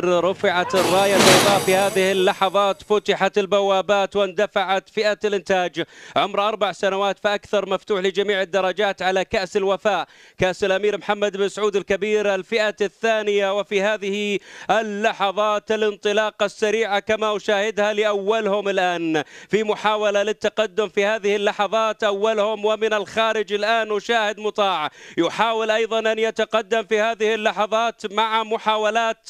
رفعت الراية البيضاء في هذه اللحظات فتحت البوابات واندفعت فئة الإنتاج عمر أربع سنوات فأكثر مفتوح لجميع الدرجات على كأس الوفاء كأس الأمير محمد بن سعود الكبير الفئة الثانية وفي هذه اللحظات الانطلاقة السريعة كما أشاهدها لأولهم الآن في محاولة للتقدم في هذه اللحظات أولهم ومن الخارج الآن اشاهد مطاع يحاول أيضا أن يتقدم في هذه اللحظات مع محاولات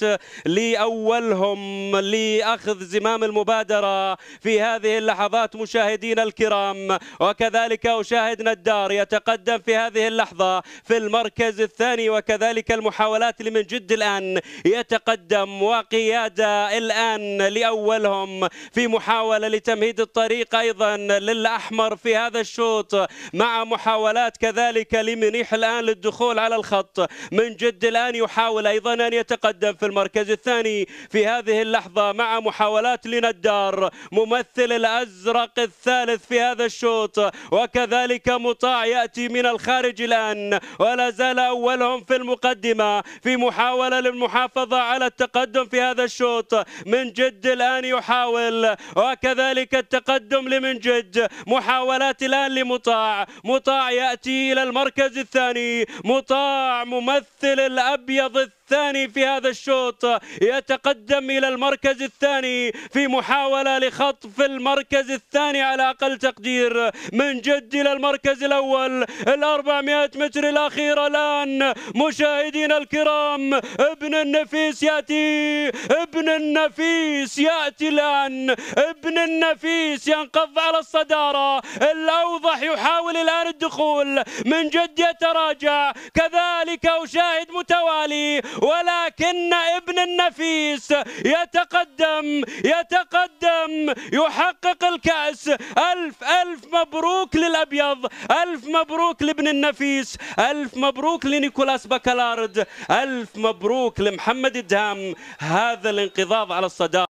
لأولهم لأخذ زمام المبادرة في هذه اللحظات مشاهدينا الكرام وكذلك أشاهد ندار يتقدم في هذه اللحظة في المركز الثاني وكذلك المحاولات اللي من جد الآن يتقدم وقيادة الآن لأولهم في محاولة لتمهيد الطريق أيضا للأحمر في هذا الشوط مع محاولات كذلك لمنيح الآن للدخول على الخط من جد الآن يحاول أيضا أن يتقدم في المركز الثاني الثاني في هذه اللحظة مع محاولات لندار ممثل الأزرق الثالث في هذا الشوط وكذلك مطاع يأتي من الخارج الآن ولا زال أولهم في المقدمة في محاولة للمحافظة على التقدم في هذا الشوط من جد الآن يحاول وكذلك التقدم لمن جد محاولات الآن لمطاع مطاع يأتي إلى المركز الثاني مطاع ممثل الأبيض الثالث الثاني في هذا الشوط يتقدم إلى المركز الثاني في محاولة لخطف المركز الثاني على أقل تقدير من جد إلى المركز الأول الأربعمائة متر الأخيرة الآن مشاهدين الكرام ابن النفيس يأتي ابن النفيس يأتي الآن ابن النفيس ينقض على الصدارة الأوضح يحاول الآن الدخول من جد يتراجع كذلك أشاهد متوالي ولكن ابن النفيس يتقدم يتقدم يحقق الكأس ألف ألف مبروك للأبيض ألف مبروك لابن النفيس ألف مبروك لنيكولاس بكالارد ألف مبروك لمحمد الدهام هذا الانقضاض على الصدارة